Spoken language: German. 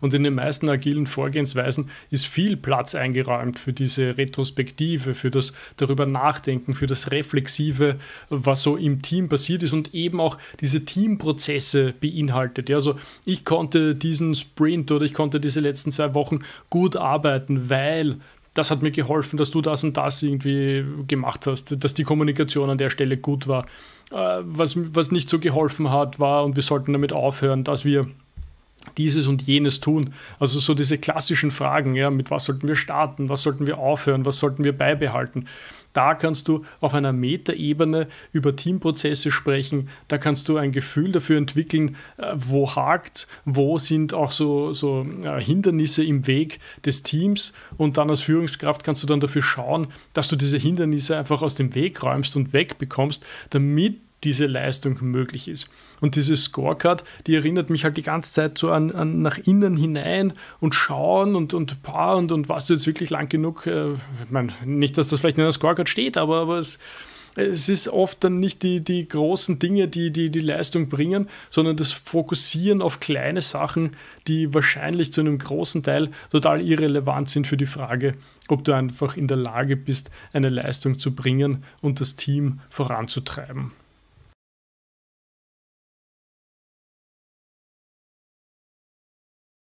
Und in den meisten agilen Vorgehensweisen ist viel Platz eingeräumt für diese Retrospektive, für das darüber nachdenken, für das Reflexive, was so im Team passiert ist und eben auch diese Teamprozesse beinhaltet. also ich konnte diesen Sprint oder ich konnte diese letzten zwei Wochen gut arbeiten, weil das hat mir geholfen, dass du das und das irgendwie gemacht hast, dass die Kommunikation an der Stelle gut war. Äh, was, was nicht so geholfen hat, war, und wir sollten damit aufhören, dass wir dieses und jenes tun. Also so diese klassischen Fragen, ja, mit was sollten wir starten, was sollten wir aufhören, was sollten wir beibehalten. Da kannst du auf einer Metaebene über Teamprozesse sprechen, da kannst du ein Gefühl dafür entwickeln, äh, wo hakt, wo sind auch so, so äh, Hindernisse im Weg des Teams und dann als Führungskraft kannst du dann dafür schauen, dass du diese Hindernisse einfach aus dem Weg räumst und wegbekommst, damit diese Leistung möglich ist. Und diese Scorecard, die erinnert mich halt die ganze Zeit so an, an nach innen hinein und schauen und, und, boah, und, und warst du jetzt wirklich lang genug? Äh, ich meine, nicht, dass das vielleicht in einer Scorecard steht, aber, aber es, es ist oft dann nicht die, die großen Dinge, die, die die Leistung bringen, sondern das Fokussieren auf kleine Sachen, die wahrscheinlich zu einem großen Teil total irrelevant sind für die Frage, ob du einfach in der Lage bist, eine Leistung zu bringen und das Team voranzutreiben.